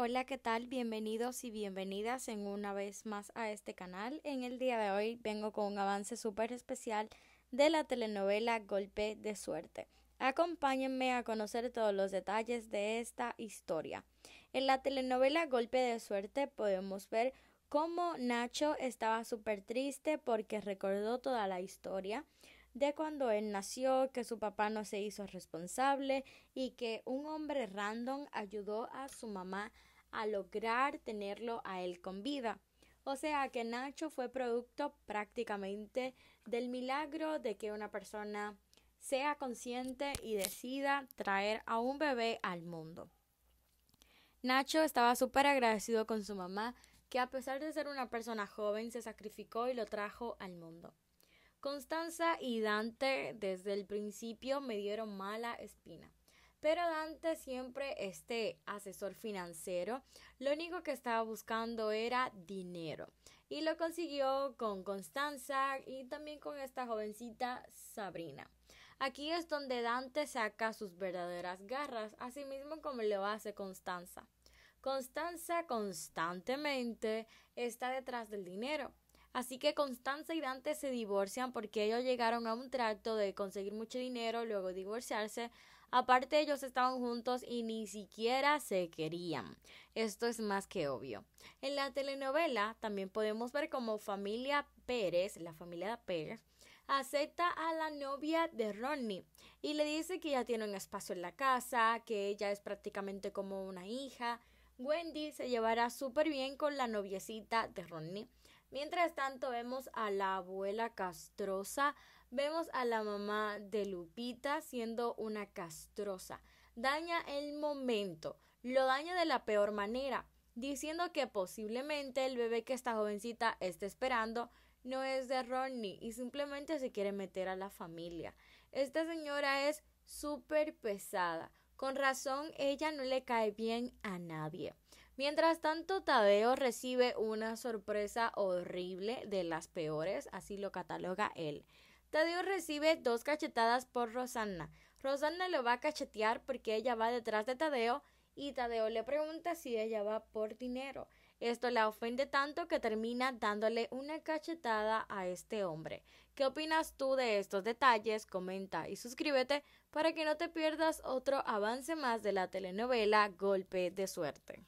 Hola, ¿qué tal? Bienvenidos y bienvenidas en una vez más a este canal. En el día de hoy vengo con un avance súper especial de la telenovela Golpe de Suerte. Acompáñenme a conocer todos los detalles de esta historia. En la telenovela Golpe de Suerte podemos ver cómo Nacho estaba súper triste porque recordó toda la historia, de cuando él nació, que su papá no se hizo responsable y que un hombre random ayudó a su mamá a lograr tenerlo a él con vida. O sea que Nacho fue producto prácticamente del milagro de que una persona sea consciente y decida traer a un bebé al mundo. Nacho estaba súper agradecido con su mamá, que a pesar de ser una persona joven se sacrificó y lo trajo al mundo. Constanza y Dante desde el principio me dieron mala espina. Pero Dante siempre, este asesor financiero, lo único que estaba buscando era dinero. Y lo consiguió con Constanza y también con esta jovencita Sabrina. Aquí es donde Dante saca sus verdaderas garras, así mismo como lo hace Constanza. Constanza constantemente está detrás del dinero, Así que Constanza y Dante se divorcian porque ellos llegaron a un trato de conseguir mucho dinero, luego divorciarse. Aparte ellos estaban juntos y ni siquiera se querían. Esto es más que obvio. En la telenovela también podemos ver como familia Pérez, la familia Pérez, acepta a la novia de Ronnie y le dice que ya tiene un espacio en la casa, que ella es prácticamente como una hija. Wendy se llevará súper bien con la noviecita de Ronnie. Mientras tanto vemos a la abuela castrosa, vemos a la mamá de Lupita siendo una castrosa. Daña el momento, lo daña de la peor manera, diciendo que posiblemente el bebé que esta jovencita está esperando no es de Ronnie y simplemente se quiere meter a la familia. Esta señora es súper pesada. Con razón, ella no le cae bien a nadie. Mientras tanto, Tadeo recibe una sorpresa horrible de las peores, así lo cataloga él. Tadeo recibe dos cachetadas por Rosanna. Rosanna lo va a cachetear porque ella va detrás de Tadeo y Tadeo le pregunta si ella va por dinero. Esto la ofende tanto que termina dándole una cachetada a este hombre. ¿Qué opinas tú de estos detalles? Comenta y suscríbete para que no te pierdas otro avance más de la telenovela Golpe de Suerte.